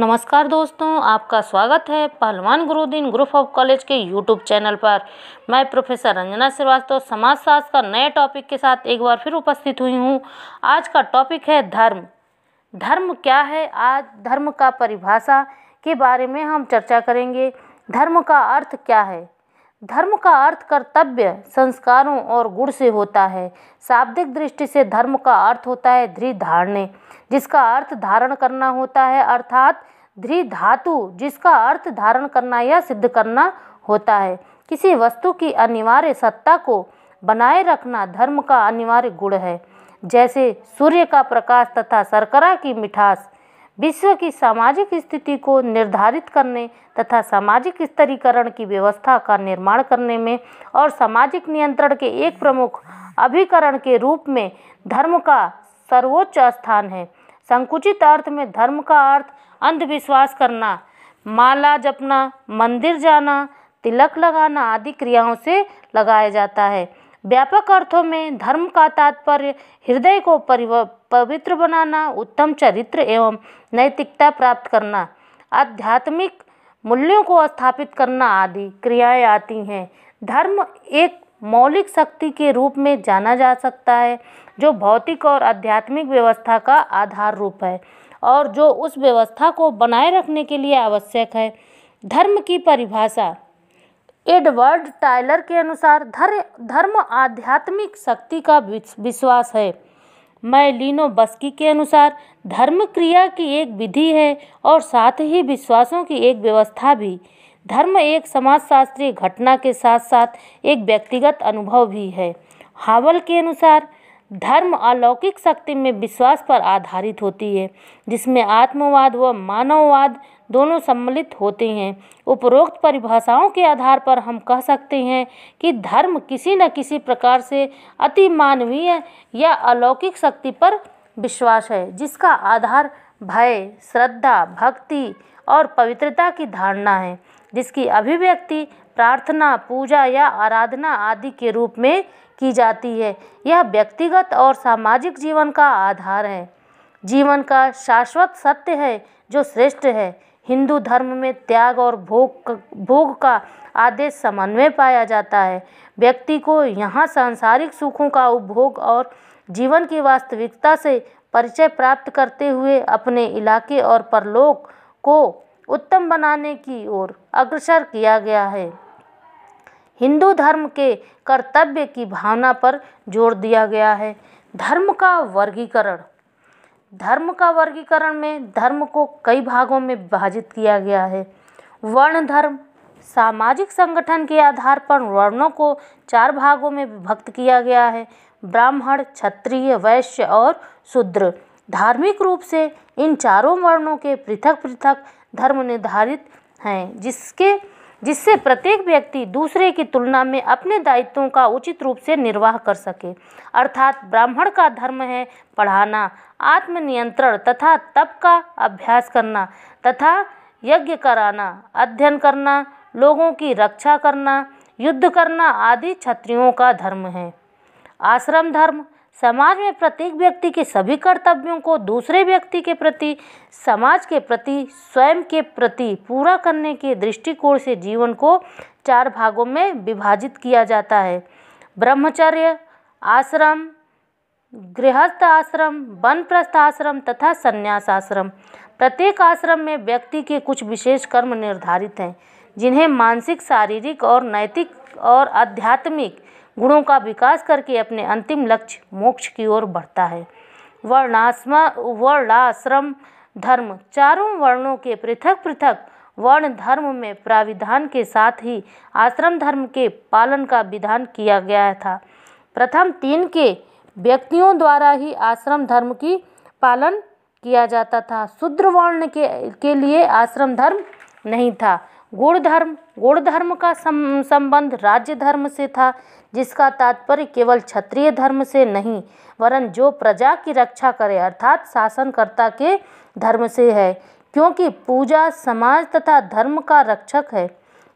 नमस्कार दोस्तों आपका स्वागत है Pahalwan Gurudin group of college के यूट्यूब चैनल पर मैं प्रोफेसर रंजना श्रीवास्तव समाजशास्त्र का नए टॉपिक के साथ एक बार फिर उपस्थित हुई हूँ आज का टॉपिक है धर्म धर्म क्या है आज धर्म का परिभाषा के बारे में हम चर्चा करेंगे धर्म का अर्थ क्या है धर्म का अर्थ कर्तव्य संस्कारों और गुण से होता है शाब्दिक दृष्टि से धर्म का अर्थ होता है धृ धारणे जिसका अर्थ धारण करना होता है अर्थात धृ धातु जिसका अर्थ धारण करना या सिद्ध करना होता है किसी वस्तु की अनिवार्य सत्ता को बनाए रखना धर्म का अनिवार्य गुण है जैसे सूर्य का प्रकाश तथा शर्करा की मिठास विश्व की सामाजिक स्थिति को निर्धारित करने तथा सामाजिक स्तरीकरण की व्यवस्था का निर्माण करने में और सामाजिक नियंत्रण के एक प्रमुख अभिकरण के रूप में धर्म का सर्वोच्च स्थान है संकुचित अर्थ में धर्म का अर्थ अंधविश्वास करना माला जपना मंदिर जाना तिलक लगाना आदि क्रियाओं से लगाया जाता है व्यापक अर्थों में धर्म का तात्पर्य हृदय को पवित्र बनाना उत्तम चरित्र एवं नैतिकता प्राप्त करना आध्यात्मिक मूल्यों को स्थापित करना आदि क्रियाएं आती हैं धर्म एक मौलिक शक्ति के रूप में जाना जा सकता है जो भौतिक और आध्यात्मिक व्यवस्था का आधार रूप है और जो उस व्यवस्था को बनाए रखने के लिए आवश्यक है धर्म की परिभाषा एडवर्ड टाइलर के अनुसार धर, धर्म आध्यात्मिक शक्ति का विश्वास है मैलिनो बस्की के अनुसार धर्म क्रिया की एक विधि है और साथ ही विश्वासों की एक व्यवस्था भी धर्म एक समाजशास्त्रीय घटना के साथ साथ एक व्यक्तिगत अनुभव भी है हावल के अनुसार धर्म अलौकिक शक्ति में विश्वास पर आधारित होती है जिसमें आत्मवाद व मानववाद दोनों सम्मिलित होते हैं उपरोक्त परिभाषाओं के आधार पर हम कह सकते हैं कि धर्म किसी न किसी प्रकार से अति मानवीय या अलौकिक शक्ति पर विश्वास है जिसका आधार भय श्रद्धा भक्ति और पवित्रता की धारणा है जिसकी अभिव्यक्ति प्रार्थना पूजा या आराधना आदि के रूप में की जाती है यह व्यक्तिगत और सामाजिक जीवन का आधार है जीवन का शाश्वत सत्य है जो श्रेष्ठ है हिंदू धर्म में त्याग और भोग भोग का आदेश समन्वय पाया जाता है व्यक्ति को यहाँ सांसारिक सुखों का उपभोग और जीवन की वास्तविकता से परिचय प्राप्त करते हुए अपने इलाके और परलोक को उत्तम बनाने की ओर अग्रसर किया गया है हिंदू धर्म के कर्तव्य की भावना पर जोर दिया गया है धर्म का वर्गीकरण धर्म का वर्गीकरण में धर्म को कई भागों में विभाजित किया गया है वर्ण धर्म सामाजिक संगठन के आधार पर वर्णों को चार भागों में विभक्त किया गया है ब्राह्मण क्षत्रिय वैश्य और शूद्र धार्मिक रूप से इन चारों वर्णों के पृथक पृथक धर्म निर्धारित हैं जिसके जिससे प्रत्येक व्यक्ति दूसरे की तुलना में अपने दायित्वों का उचित रूप से निर्वाह कर सके अर्थात ब्राह्मण का धर्म है पढ़ाना आत्मनियंत्रण तथा तप का अभ्यास करना तथा यज्ञ कराना अध्ययन करना लोगों की रक्षा करना युद्ध करना आदि क्षत्रियों का धर्म है आश्रम धर्म समाज में प्रत्येक व्यक्ति के सभी कर्तव्यों को दूसरे व्यक्ति के प्रति समाज के प्रति स्वयं के प्रति पूरा करने के दृष्टिकोण से जीवन को चार भागों में विभाजित किया जाता है ब्रह्मचर्य आश्रम गृहस्थ आश्रम वनप्रस्थ आश्रम तथा संन्यास आश्रम प्रत्येक आश्रम में व्यक्ति के कुछ विशेष कर्म निर्धारित हैं जिन्हें मानसिक शारीरिक और नैतिक और आध्यात्मिक गुणों का विकास करके अपने अंतिम लक्ष्य मोक्ष की ओर बढ़ता है वर्णाश्मा वर्णाश्रम धर्म चारों वर्णों के पृथक पृथक वर्ण धर्म में प्राविधान के साथ ही आश्रम धर्म के पालन का विधान किया गया था प्रथम तीन के व्यक्तियों द्वारा ही आश्रम धर्म की पालन किया जाता था शूद्र वर्ण के, के लिए आश्रम धर्म नहीं था गुण धर्म गुण धर्म का सम, संबंध राज्य धर्म से था जिसका तात्पर्य केवल क्षत्रिय धर्म से नहीं वरन जो प्रजा की रक्षा करे अर्थात शासनकर्ता के धर्म से है क्योंकि पूजा समाज तथा धर्म का रक्षक है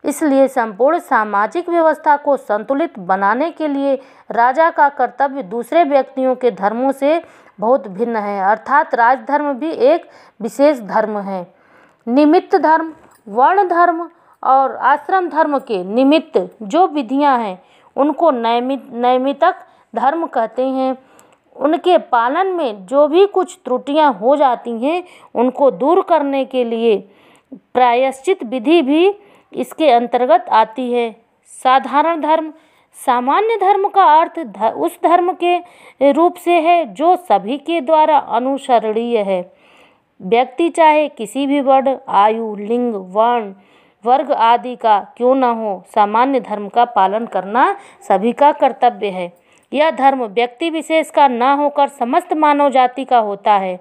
इसलिए संपूर्ण सामाजिक व्यवस्था को संतुलित बनाने के लिए राजा का कर्तव्य दूसरे व्यक्तियों के धर्मों से बहुत भिन्न है अर्थात राजधर्म भी एक विशेष धर्म है निमित्त धर्म वर्ण धर्म और आश्रम धर्म के निमित्त जो विधियां हैं उनको नैमित नैमितक धर्म कहते हैं उनके पालन में जो भी कुछ त्रुटियां हो जाती हैं उनको दूर करने के लिए प्रायश्चित विधि भी इसके अंतर्गत आती है साधारण धर्म सामान्य धर्म का अर्थ उस धर्म के रूप से है जो सभी के द्वारा अनुसरणीय है व्यक्ति चाहे किसी भी वर्ण आयु लिंग वर्ण वर्ग आदि का क्यों न हो सामान्य धर्म का पालन करना सभी का कर्तव्य है यह धर्म व्यक्ति विशेष का न होकर समस्त मानव जाति का होता है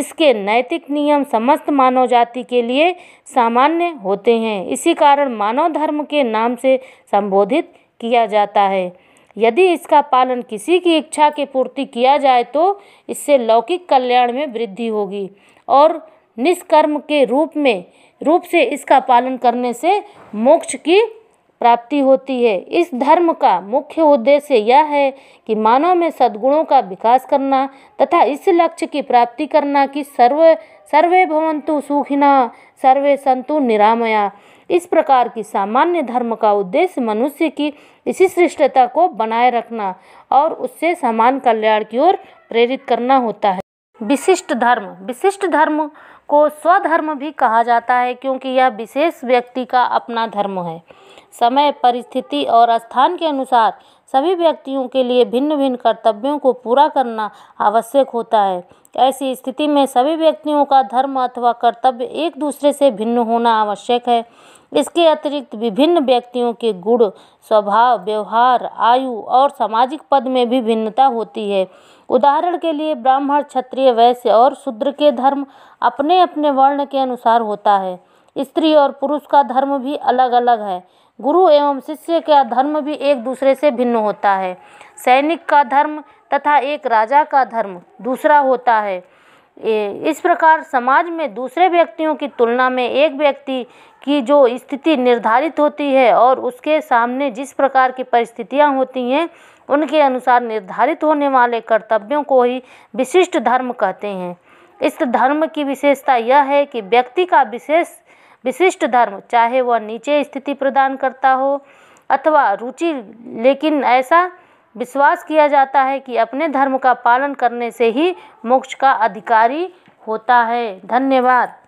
इसके नैतिक नियम समस्त मानव जाति के लिए सामान्य होते हैं इसी कारण मानव धर्म के नाम से संबोधित किया जाता है यदि इसका पालन किसी की इच्छा के पूर्ति किया जाए तो इससे लौकिक कल्याण में वृद्धि होगी और निष्कर्म के रूप में रूप से इसका पालन करने से मोक्ष की प्राप्ति होती है इस धर्म का मुख्य उद्देश्य यह है कि मानव में सद्गुणों का विकास करना तथा इस लक्ष्य की प्राप्ति करना कि सर्व सर्वे भवंतु सुखिना सर्वे संतु निरामया इस प्रकार की सामान्य धर्म का उद्देश्य मनुष्य की इसी श्रेष्ठता को बनाए रखना और उससे समान कल्याण की ओर प्रेरित करना होता है विशिष्ट धर्म विशिष्ट धर्म को स्वधर्म भी कहा जाता है क्योंकि यह विशेष व्यक्ति का अपना धर्म है समय परिस्थिति और स्थान के अनुसार सभी व्यक्तियों के लिए भिन्न भिन्न कर्तव्यों को पूरा करना आवश्यक होता है ऐसी स्थिति में सभी व्यक्तियों का धर्म अथवा कर्तव्य एक दूसरे से भिन्न होना आवश्यक है इसके अतिरिक्त विभिन्न व्यक्तियों के गुण स्वभाव व्यवहार आयु और सामाजिक पद में भी भिन्नता होती है उदाहरण के लिए ब्राह्मण क्षत्रिय वैश्य और शूद्र के धर्म अपने अपने वर्ण के अनुसार होता है स्त्री और पुरुष का धर्म भी अलग अलग है गुरु एवं शिष्य का धर्म भी एक दूसरे से भिन्न होता है सैनिक का धर्म तथा एक राजा का धर्म दूसरा होता है इस प्रकार समाज में दूसरे व्यक्तियों की तुलना में एक व्यक्ति की जो स्थिति निर्धारित होती है और उसके सामने जिस प्रकार की परिस्थितियाँ होती हैं उनके अनुसार निर्धारित होने वाले कर्तव्यों को ही विशिष्ट धर्म कहते हैं इस धर्म की विशेषता यह है कि व्यक्ति का विशेष विशिष्ट धर्म चाहे वह नीचे स्थिति प्रदान करता हो अथवा रुचि लेकिन ऐसा विश्वास किया जाता है कि अपने धर्म का पालन करने से ही मोक्ष का अधिकारी होता है धन्यवाद